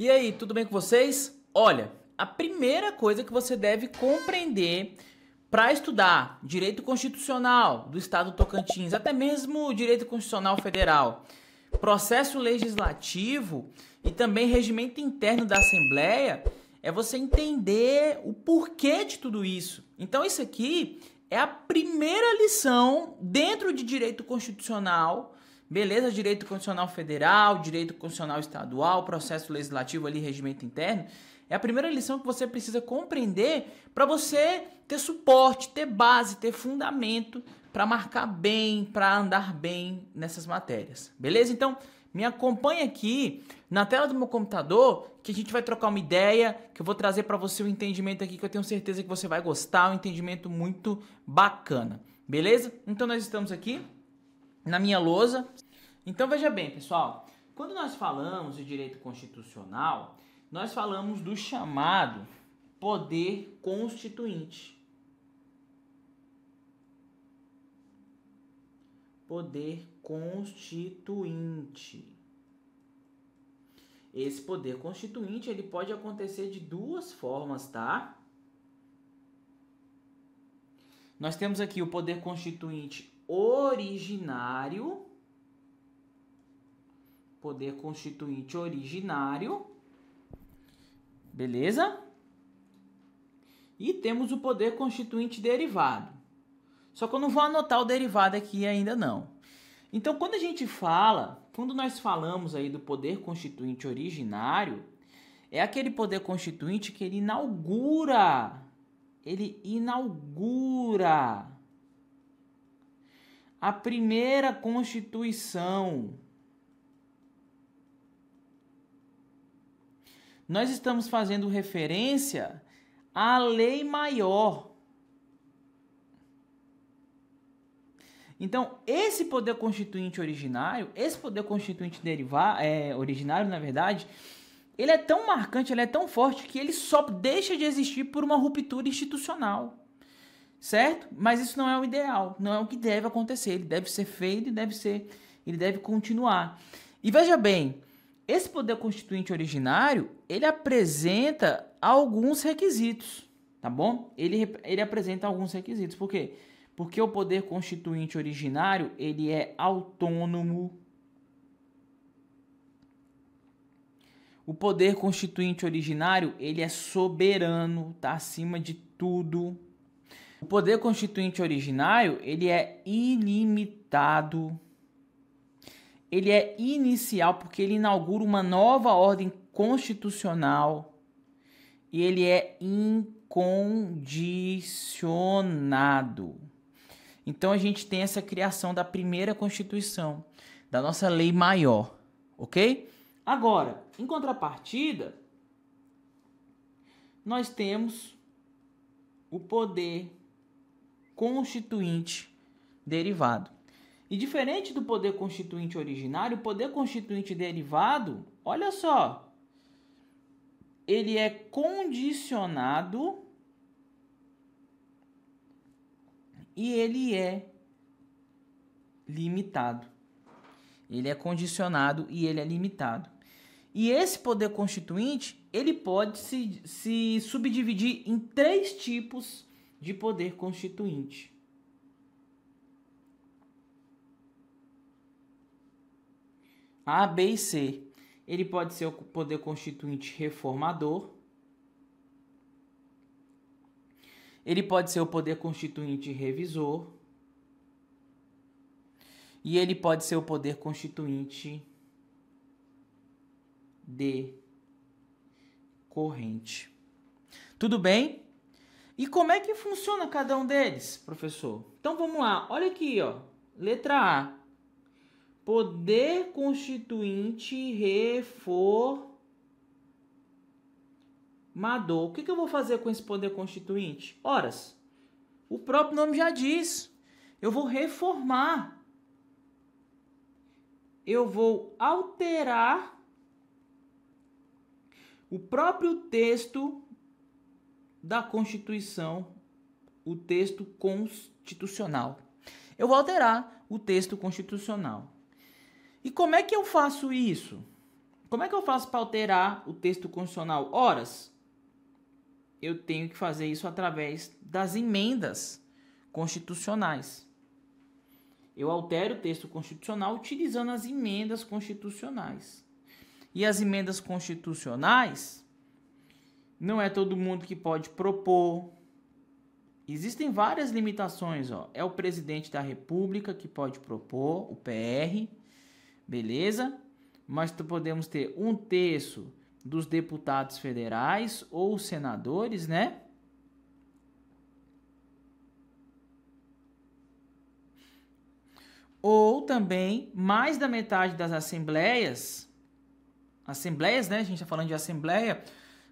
E aí, tudo bem com vocês? Olha, a primeira coisa que você deve compreender para estudar direito constitucional do Estado do Tocantins, até mesmo direito constitucional federal, processo legislativo e também regimento interno da Assembleia, é você entender o porquê de tudo isso. Então, isso aqui é a primeira lição dentro de direito constitucional Beleza, direito constitucional federal, direito constitucional estadual, processo legislativo ali, regimento interno. É a primeira lição que você precisa compreender para você ter suporte, ter base, ter fundamento para marcar bem, para andar bem nessas matérias. Beleza? Então, me acompanha aqui na tela do meu computador que a gente vai trocar uma ideia, que eu vou trazer para você um entendimento aqui que eu tenho certeza que você vai gostar, um entendimento muito bacana. Beleza? Então nós estamos aqui na minha lousa. Então veja bem, pessoal, quando nós falamos de direito constitucional, nós falamos do chamado poder constituinte. Poder constituinte. Esse poder constituinte ele pode acontecer de duas formas, tá? Nós temos aqui o poder constituinte originário, poder constituinte originário, beleza? E temos o poder constituinte derivado. Só que eu não vou anotar o derivado aqui ainda não. Então, quando a gente fala, quando nós falamos aí do poder constituinte originário, é aquele poder constituinte que ele inaugura, ele inaugura a primeira Constituição. Nós estamos fazendo referência à lei maior. Então, esse poder constituinte originário, esse poder constituinte Derivar, é, originário, na verdade, ele é tão marcante, ele é tão forte que ele só deixa de existir por uma ruptura institucional certo? Mas isso não é o ideal, não é o que deve acontecer. Ele deve ser feito e deve ser, ele deve continuar. E veja bem, esse poder constituinte originário, ele apresenta alguns requisitos, tá bom? Ele, ele apresenta alguns requisitos. Por quê? Porque o poder constituinte originário, ele é autônomo. O poder constituinte originário, ele é soberano, tá acima de tudo o poder constituinte originário, ele é ilimitado. Ele é inicial porque ele inaugura uma nova ordem constitucional e ele é incondicionado. Então a gente tem essa criação da primeira Constituição, da nossa lei maior, ok? Agora, em contrapartida, nós temos o poder constituinte derivado. E diferente do poder constituinte originário, o poder constituinte derivado, olha só, ele é condicionado e ele é limitado. Ele é condicionado e ele é limitado. E esse poder constituinte, ele pode se, se subdividir em três tipos de poder constituinte. A, B e C. Ele pode ser o poder constituinte reformador. Ele pode ser o poder constituinte revisor. E ele pode ser o poder constituinte de corrente. Tudo bem? E como é que funciona cada um deles, professor? Então vamos lá, olha aqui, ó. Letra A. Poder constituinte reformador. O que, que eu vou fazer com esse poder constituinte? Horas. O próprio nome já diz. Eu vou reformar. Eu vou alterar o próprio texto da Constituição o texto constitucional. Eu vou alterar o texto constitucional. E como é que eu faço isso? Como é que eu faço para alterar o texto constitucional? Horas, eu tenho que fazer isso através das emendas constitucionais. Eu altero o texto constitucional utilizando as emendas constitucionais. E as emendas constitucionais não é todo mundo que pode propor. Existem várias limitações, ó. É o presidente da República que pode propor, o PR, beleza? Mas podemos ter um terço dos deputados federais ou senadores, né? Ou também mais da metade das assembleias, assembleias, né? A gente está falando de assembleia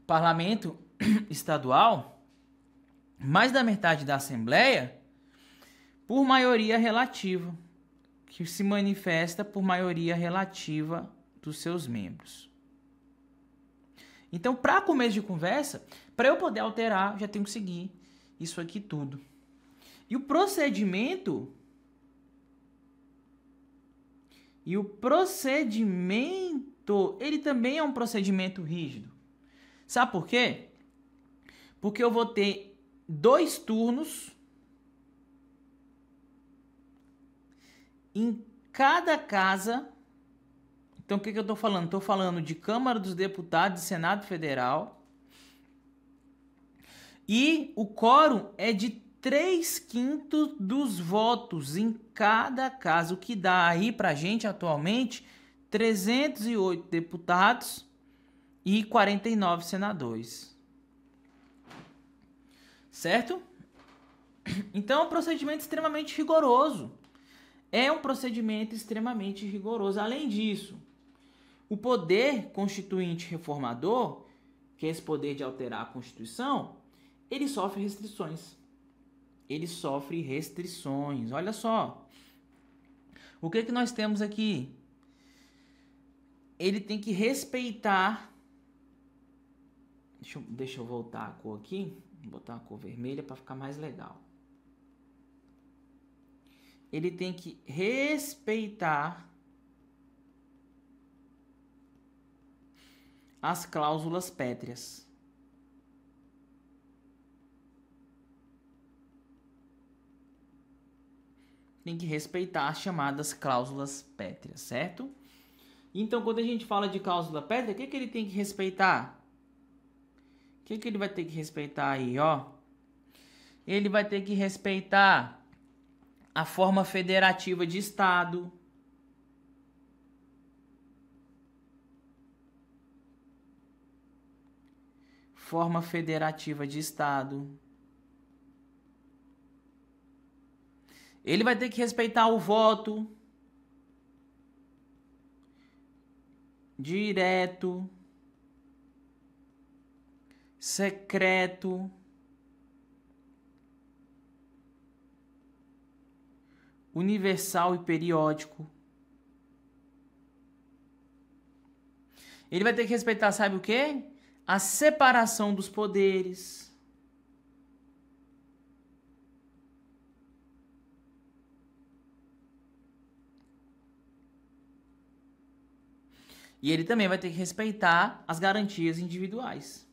parlamento estadual, mais da metade da Assembleia, por maioria relativa, que se manifesta por maioria relativa dos seus membros. Então, para começo de conversa, para eu poder alterar, já tenho que seguir isso aqui tudo. E o procedimento. E o procedimento, ele também é um procedimento rígido. Sabe por quê? Porque eu vou ter dois turnos em cada casa. Então, o que, que eu estou falando? Estou falando de Câmara dos Deputados e Senado Federal. E o quórum é de 3 quintos dos votos em cada casa, o que dá aí para gente atualmente 308 deputados e 49 senadores. Certo? Então é um procedimento extremamente rigoroso. É um procedimento extremamente rigoroso. Além disso, o poder constituinte reformador, que é esse poder de alterar a Constituição, ele sofre restrições. Ele sofre restrições. Olha só. O que, é que nós temos aqui? Ele tem que respeitar Deixa, deixa eu voltar a cor aqui. Vou botar a cor vermelha para ficar mais legal. Ele tem que respeitar as cláusulas pétreas. Tem que respeitar as chamadas cláusulas pétreas, certo? Então, quando a gente fala de cláusula pétrea, o que, que ele tem que respeitar? que, que ele vai ter que respeitar aí, ó? Ele vai ter que respeitar a forma federativa de Estado. Forma federativa de Estado. Ele vai ter que respeitar o voto direto secreto. Universal e periódico. Ele vai ter que respeitar, sabe o quê? A separação dos poderes. E ele também vai ter que respeitar as garantias individuais.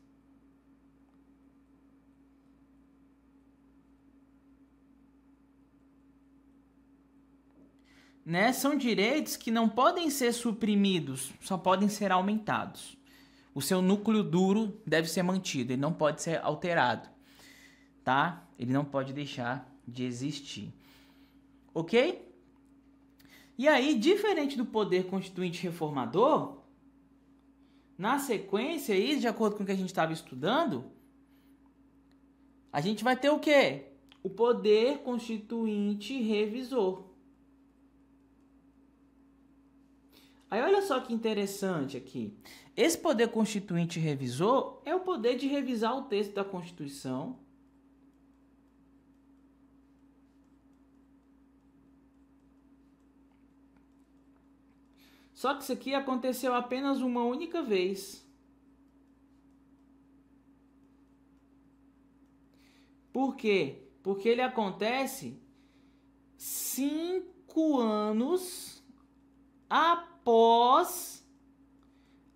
né, são direitos que não podem ser suprimidos, só podem ser aumentados. O seu núcleo duro deve ser mantido, ele não pode ser alterado, tá? Ele não pode deixar de existir. OK? E aí, diferente do poder constituinte reformador, na sequência aí, de acordo com o que a gente estava estudando, a gente vai ter o quê? O poder constituinte revisor. Aí olha só que interessante aqui. Esse poder constituinte revisor é o poder de revisar o texto da Constituição. Só que isso aqui aconteceu apenas uma única vez. Por quê? Porque ele acontece cinco anos após após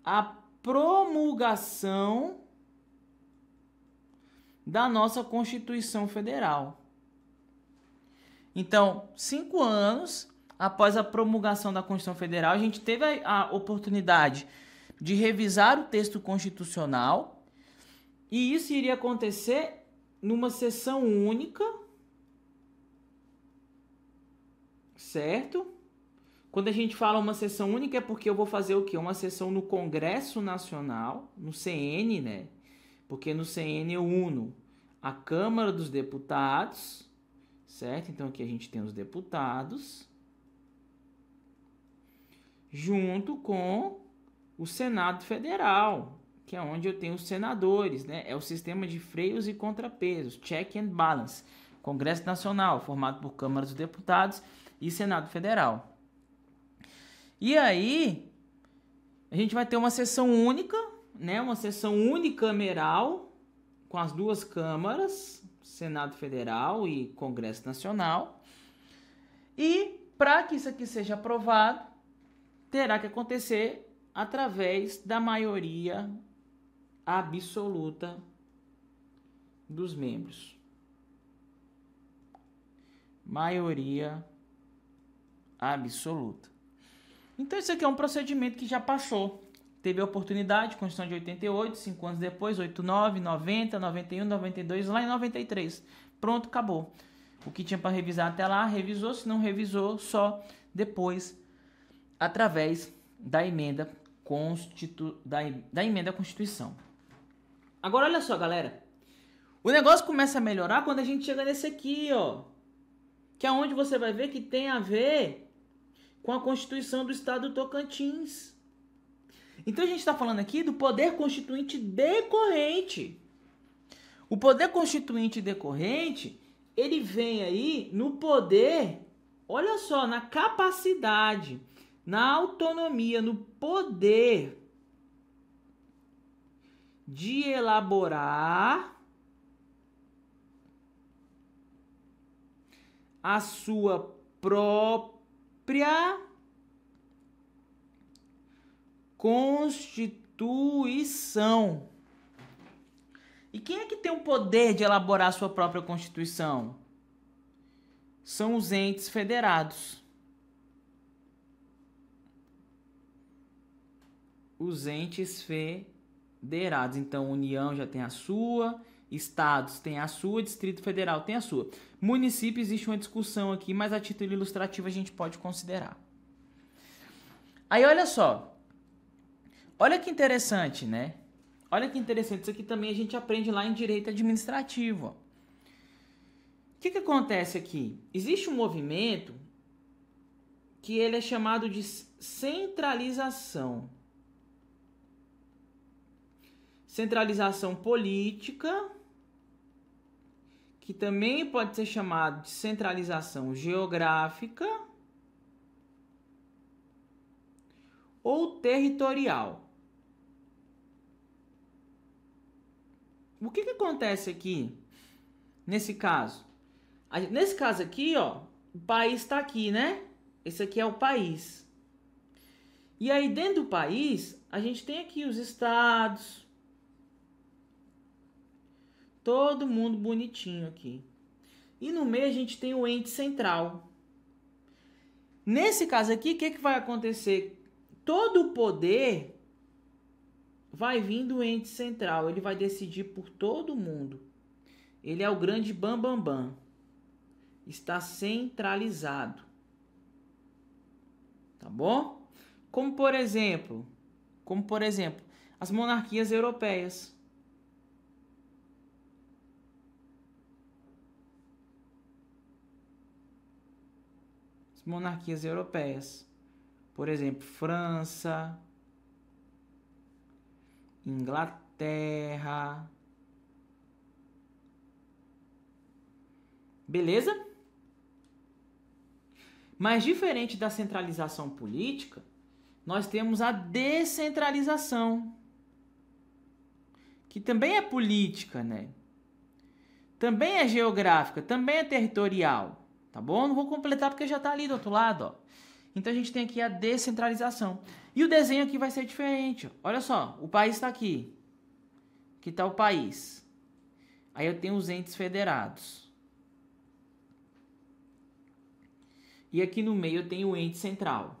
a promulgação da nossa Constituição Federal. Então, cinco anos após a promulgação da Constituição Federal, a gente teve a, oportunidade de revisar o texto constitucional e isso iria acontecer numa sessão única, certo? Quando a gente fala uma sessão única é porque eu vou fazer o quê? Uma sessão no Congresso Nacional, no CN, né? Porque no CN eu uno a Câmara dos Deputados, certo? Então aqui a gente tem os deputados junto com o Senado Federal, que é onde eu tenho os senadores, né? É o sistema de freios e contrapesos, check and balance. Congresso Nacional, formado por Câmara dos Deputados e Senado Federal. E aí, a gente vai ter uma sessão única, né? Uma sessão unicameral com as duas câmaras, Senado Federal e Congresso Nacional. E para que isso aqui seja aprovado, terá que acontecer através da maioria absoluta dos membros. Maioria absoluta. Então isso aqui é um procedimento que já passou. Teve a oportunidade, Constituição de 88, 5 anos depois, 89, 90, 91, 92, lá em 93. Pronto, acabou. O que tinha para revisar até lá, revisou, se não revisou, só depois, através da emenda, constitu... da, da emenda à Constituição. Agora olha só, galera. O negócio começa a melhorar quando a gente chega nesse aqui, ó. Que é onde você vai ver que tem a ver com a Constituição do Estado do Tocantins. Então a gente está falando aqui do poder constituinte decorrente. O poder constituinte decorrente, ele vem aí no poder, olha só, na capacidade, na autonomia, no poder de elaborar a sua própria própria Constituição. E quem é que tem o poder de elaborar a sua própria Constituição? São os entes federados. Os entes federados. Então, a União já tem a sua, Estados têm a sua, Distrito Federal tem a sua. Município existe uma discussão aqui, mas a título ilustrativo a gente pode considerar. Aí olha só. Olha que interessante, né? Olha que interessante. Isso aqui também a gente aprende lá em direito administrativo. O que, que acontece aqui? Existe um movimento que ele é chamado de centralização. Centralização política que também pode ser chamado de centralização geográfica ou territorial. O que, que acontece aqui nesse caso? Nesse caso aqui, ó, o país está aqui, né? Esse aqui é o país. E aí dentro do país, a gente tem aqui os estados, Todo mundo bonitinho aqui. E no meio a gente tem o ente central. Nesse caso aqui, o que, que vai acontecer? Todo o poder vai vir do ente central. Ele vai decidir por todo mundo. Ele é o grande bambambam. Bam, bam. Está centralizado. Tá bom? Como por exemplo, como por exemplo, as monarquias europeias. monarquias europeias. Por exemplo, França, Inglaterra. Beleza? Mas diferente da centralização política, nós temos a descentralização, que também é política, né? Também é geográfica, também é territorial tá bom? Não vou completar porque já tá ali do outro lado, ó. Então a gente tem aqui a descentralização. E o desenho aqui vai ser diferente. Ó. Olha só, o país está aqui. Aqui está o país. Aí eu tenho os entes federados. E aqui no meio eu tenho o ente central.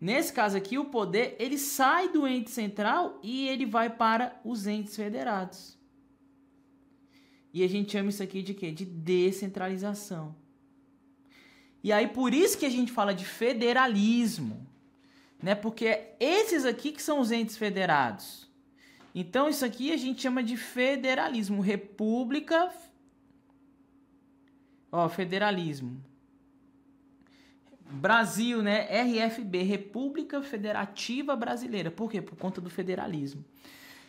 Nesse caso aqui, o poder ele sai do ente central e ele vai para os entes federados. E a gente chama isso aqui de quê? De descentralização. E aí por isso que a gente fala de federalismo, né? Porque é esses aqui que são os entes federados. Então isso aqui a gente chama de federalismo, república Ó, federalismo. Brasil, né? RFB, República Federativa Brasileira. Por quê? Por conta do federalismo.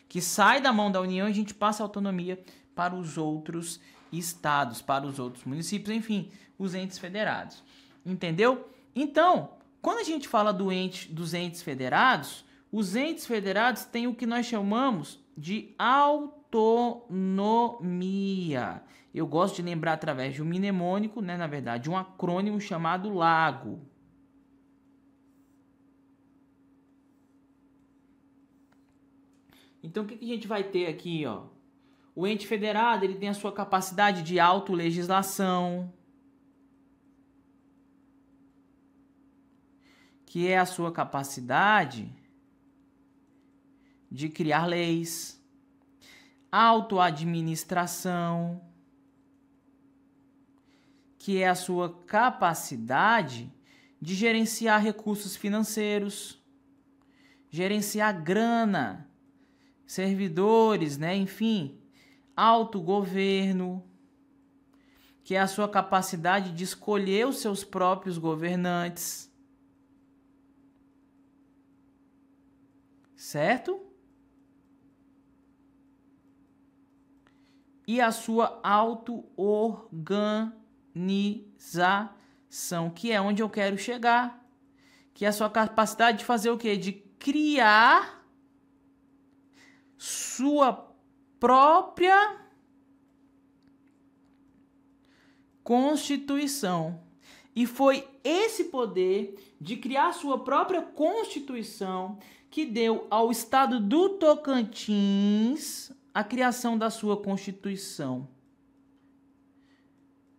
Que sai da mão da União e a gente passa a autonomia para os outros estados, para os outros municípios, enfim, os entes federados. Entendeu? Então, quando a gente fala do ente, dos entes federados, os entes federados têm o que nós chamamos de autonomia. Eu gosto de lembrar através de um mnemônico, né, na verdade, um acrônimo chamado LAGO. Então, o que, que a gente vai ter aqui, ó? O ente federado ele tem a sua capacidade de autolegislação, que é a sua capacidade de criar leis, autoadministração, que é a sua capacidade de gerenciar recursos financeiros, gerenciar grana, servidores, né, enfim, autogoverno, que é a sua capacidade de escolher os seus próprios governantes. Certo? E a sua auto-organização, que é onde eu quero chegar. Que é a sua capacidade de fazer o quê? De criar sua própria Constituição. E foi esse poder de criar sua própria Constituição que deu ao estado do Tocantins a criação da sua Constituição.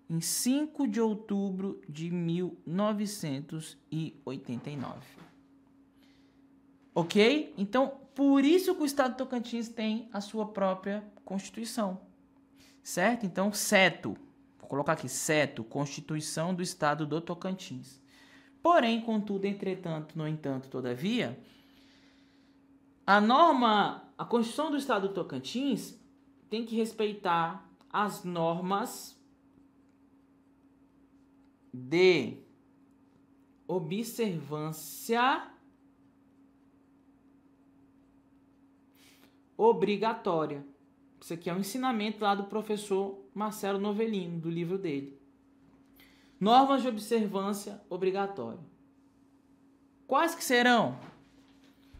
Em 5 de outubro de 1989. Ok? Então, por isso que o Estado do Tocantins tem a sua própria Constituição. Certo? Então, seto. Vou colocar aqui, seto, Constituição do Estado do Tocantins. Porém, contudo, entretanto, no entanto, todavia, a norma, a Constituição do Estado do Tocantins tem que respeitar as normas de observância obrigatória. Isso aqui é um ensinamento lá do professor Marcelo Novelino, do livro dele. Normas de observância obrigatória. Quais que serão?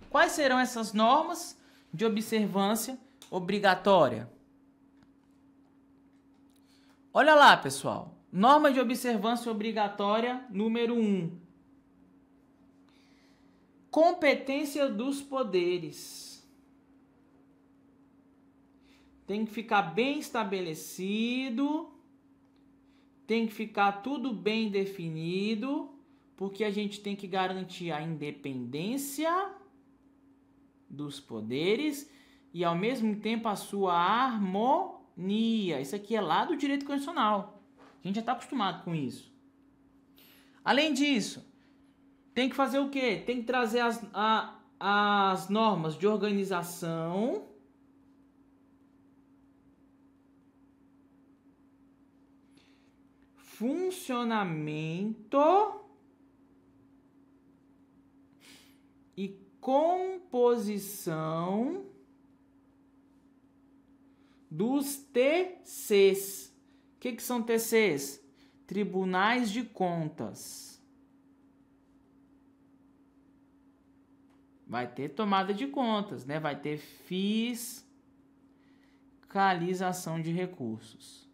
Quais serão essas normas de observância obrigatória? Olha lá, pessoal. Norma de observância obrigatória número 1. Um. Competência dos poderes. Tem que ficar bem estabelecido, tem que ficar tudo bem definido, porque a gente tem que garantir a independência dos poderes e ao mesmo tempo a sua harmonia. Isso aqui é lá do direito constitucional. A gente já está acostumado com isso. Além disso, tem que fazer o quê? Tem que trazer as, a, as normas de organização funcionamento e composição dos TCs. O que, que são TCs? Tribunais de Contas. Vai ter tomada de contas, né? Vai ter fiscalização de recursos.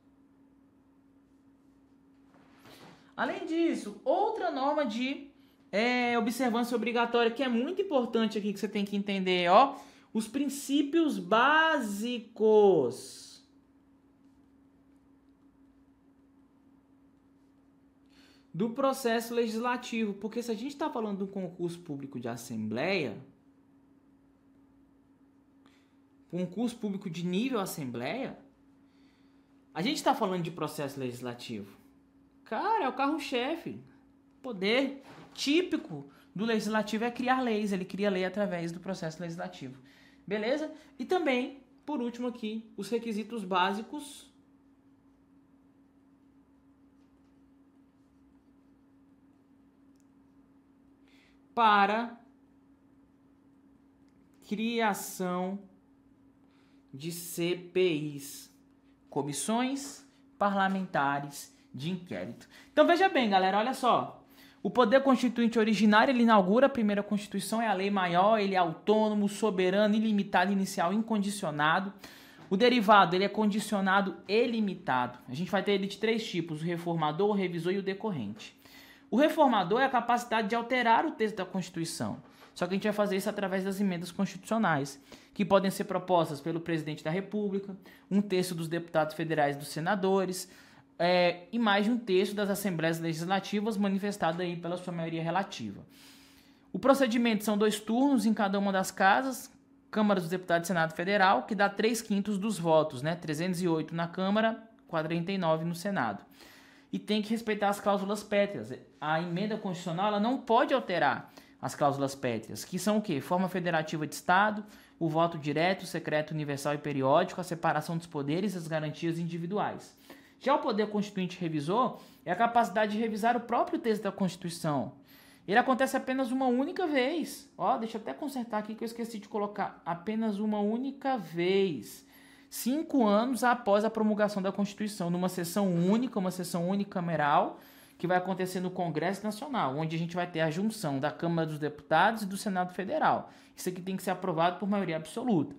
Além disso, outra norma de é, observância obrigatória que é muito importante aqui que você tem que entender, ó, os princípios básicos. do processo legislativo, porque se a gente está falando de um concurso público de assembleia, concurso público de nível assembleia, a gente está falando de processo legislativo. Cara, é o carro-chefe. Poder típico do legislativo é criar leis. Ele cria lei através do processo legislativo. Beleza? E também, por último aqui, os requisitos básicos para criação de CPIs, comissões parlamentares de inquérito. Então veja bem, galera, olha só. O poder constituinte originário, ele inaugura a primeira Constituição, é a lei maior, ele é autônomo, soberano, ilimitado, inicial, incondicionado. O derivado, ele é condicionado e limitado. A gente vai ter ele de três tipos, o reformador, o revisor e o decorrente. O reformador é a capacidade de alterar o texto da Constituição. Só que a gente vai fazer isso através das emendas constitucionais, que podem ser propostas pelo presidente da República, um terço dos deputados federais e dos senadores, é, e mais de um terço das assembleias legislativas manifestada aí pela sua maioria relativa. O procedimento são dois turnos em cada uma das casas, Câmara dos Deputados e Senado Federal, que dá 3 quintos dos votos, né? 308 na Câmara, 49 no Senado. E tem que respeitar as cláusulas pétreas. A emenda constitucional ela não pode alterar as cláusulas pétreas, que são o quê? Forma federativa de Estado, o voto direto, secreto, universal e periódico, a separação dos poderes e as garantias individuais. Já o poder constituinte revisor é a capacidade de revisar o próprio texto da Constituição. Ele acontece apenas uma única vez. Ó, deixa eu até consertar aqui que eu esqueci de colocar. Apenas uma única vez. Cinco anos após a promulgação da Constituição, numa sessão única, uma sessão unicameral, que vai acontecer no Congresso Nacional, onde a gente vai ter a junção da Câmara dos Deputados e do Senado Federal. Isso aqui tem que ser aprovado por maioria absoluta.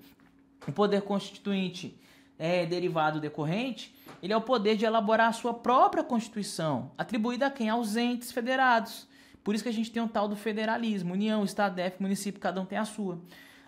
O Poder Constituinte é, derivado decorrente, ele é o poder de elaborar a sua própria Constituição, atribuída a quem? Aos entes federados. Por isso que a gente tem o tal do federalismo, União, Estado, DF, município, cada um tem a sua.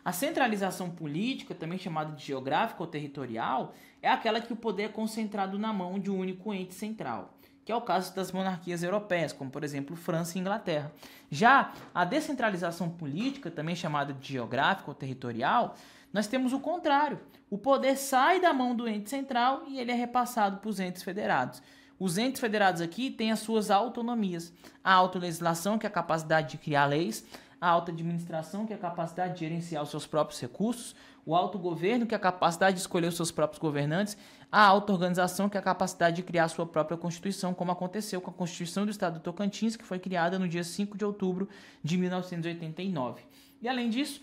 A centralização política, também chamada de geográfica ou territorial, é aquela que o poder é concentrado na mão de um único ente central, que é o caso das monarquias europeias, como por exemplo França e Inglaterra. Já a descentralização política, também chamada de geográfica ou territorial, nós temos o contrário. O poder sai da mão do ente central e ele é repassado para os entes federados. Os entes federados aqui têm as suas autonomias. A autolegislação, que é a capacidade de criar leis, a auto-administração, que é a capacidade de gerenciar os seus próprios recursos, o autogoverno, que é a capacidade de escolher os seus próprios governantes, a auto-organização, que é a capacidade de criar a sua própria Constituição, como aconteceu com a Constituição do Estado do Tocantins, que foi criada no dia 5 de outubro de 1989. E além disso,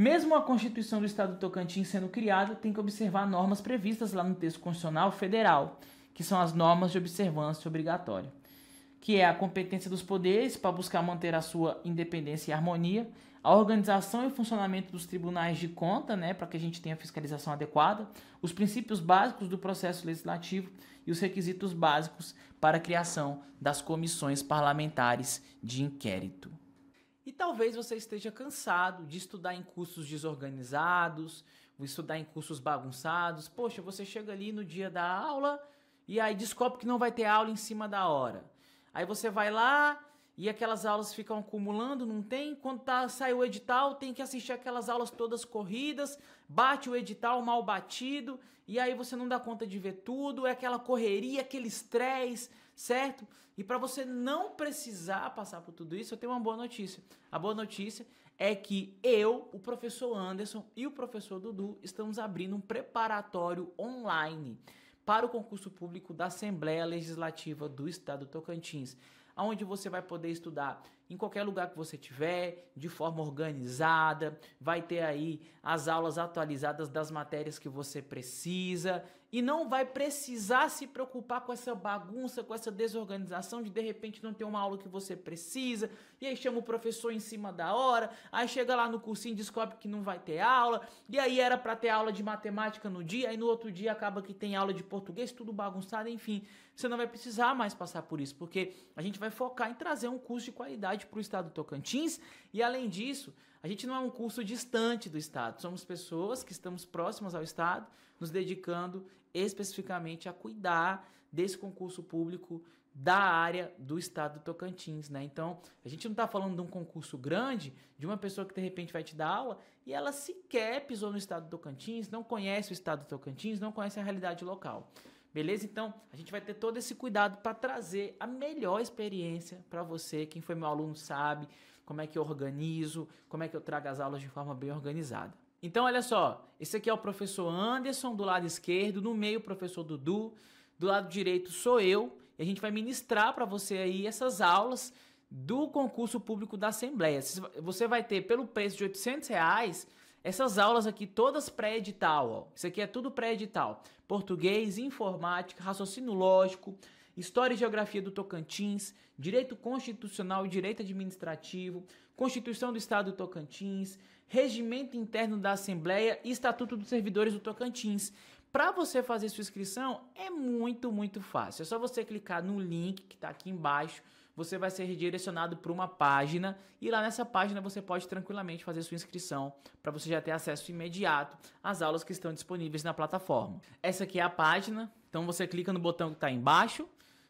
mesmo a Constituição do Estado do Tocantins sendo criada, tem que observar normas previstas lá no texto constitucional federal, que são as normas de observância obrigatória, que é a competência dos poderes para buscar manter a sua independência e harmonia, a organização e funcionamento dos tribunais de conta, né, para que a gente tenha fiscalização adequada, os princípios básicos do processo legislativo e os requisitos básicos para a criação das comissões parlamentares de inquérito. E talvez você esteja cansado de estudar em cursos desorganizados, estudar em cursos bagunçados. Poxa, você chega ali no dia da aula e aí descobre que não vai ter aula em cima da hora. Aí você vai lá e aquelas aulas ficam acumulando, não tem? Quando tá, sai o edital, tem que assistir aquelas aulas todas corridas, bate o edital mal batido, e aí você não dá conta de ver tudo, é aquela correria, aquele estresse certo? E para você não precisar passar por tudo isso, eu tenho uma boa notícia. A boa notícia é que eu, o professor Anderson e o professor Dudu estamos abrindo um preparatório online para o concurso público da Assembleia Legislativa do Estado do Tocantins onde você vai poder estudar em qualquer lugar que você tiver, de forma organizada, vai ter aí as aulas atualizadas das matérias que você precisa, e não vai precisar se preocupar com essa bagunça, com essa desorganização de de repente não ter uma aula que você precisa, e aí chama o professor em cima da hora, aí chega lá no cursinho e descobre que não vai ter aula, e aí era para ter aula de matemática no dia, aí no outro dia acaba que tem aula de português, tudo bagunçado, enfim. Você não vai precisar mais passar por isso, porque a gente vai focar em trazer um curso de qualidade para o estado do Tocantins, e além disso, a gente não é um curso distante do estado, somos pessoas que estamos próximas ao estado, nos dedicando especificamente a cuidar desse concurso público da área do estado do Tocantins, né? Então, a gente não está falando de um concurso grande, de uma pessoa que de repente vai te dar aula e ela sequer pisou no estado do Tocantins, não conhece o estado do Tocantins, não conhece a realidade local. Beleza? Então, a gente vai ter todo esse cuidado para trazer a melhor experiência para você. Quem foi meu aluno sabe como é que eu organizo, como é que eu trago as aulas de forma bem organizada. Então, olha só, esse aqui é o professor Anderson do lado esquerdo, no meio o professor Dudu, do lado direito sou eu, e a gente vai ministrar para você aí essas aulas do concurso público da Assembleia. Você vai ter, pelo preço de 800 reais, essas aulas aqui todas pré-edital, Isso aqui é tudo pré-edital. Português, informática, raciocínio lógico, História e Geografia do Tocantins, Direito Constitucional e Direito Administrativo, Constituição do Estado do Tocantins, Regimento Interno da Assembleia e Estatuto dos Servidores do Tocantins. Para você fazer sua inscrição é muito, muito fácil. É só você clicar no link que está aqui embaixo. Você vai ser redirecionado para uma página e lá nessa página você pode tranquilamente fazer sua inscrição para você já ter acesso imediato às aulas que estão disponíveis na plataforma. Essa aqui é a página, então você clica no botão que está embaixo,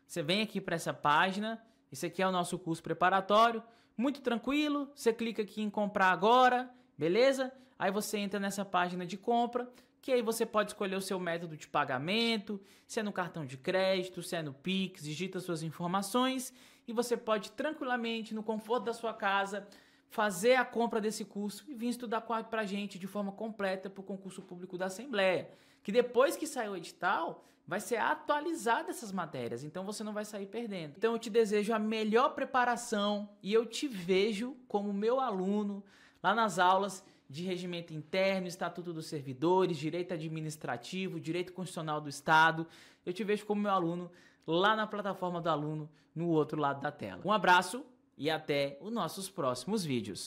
você vem aqui para essa página. Esse aqui é o nosso curso preparatório, muito tranquilo. Você clica aqui em comprar agora beleza? Aí você entra nessa página de compra, que aí você pode escolher o seu método de pagamento, se é no cartão de crédito, se é no Pix, digita suas informações e você pode tranquilamente, no conforto da sua casa, fazer a compra desse curso e vir estudar para a gente de forma completa para o concurso público da Assembleia. Que depois que sair o edital, vai ser atualizada essas matérias, então você não vai sair perdendo. Então eu te desejo a melhor preparação e eu te vejo como meu aluno Lá nas aulas de regimento interno, estatuto dos servidores, direito administrativo, direito constitucional do Estado, eu te vejo como meu aluno lá na plataforma do aluno no outro lado da tela. Um abraço e até os nossos próximos vídeos.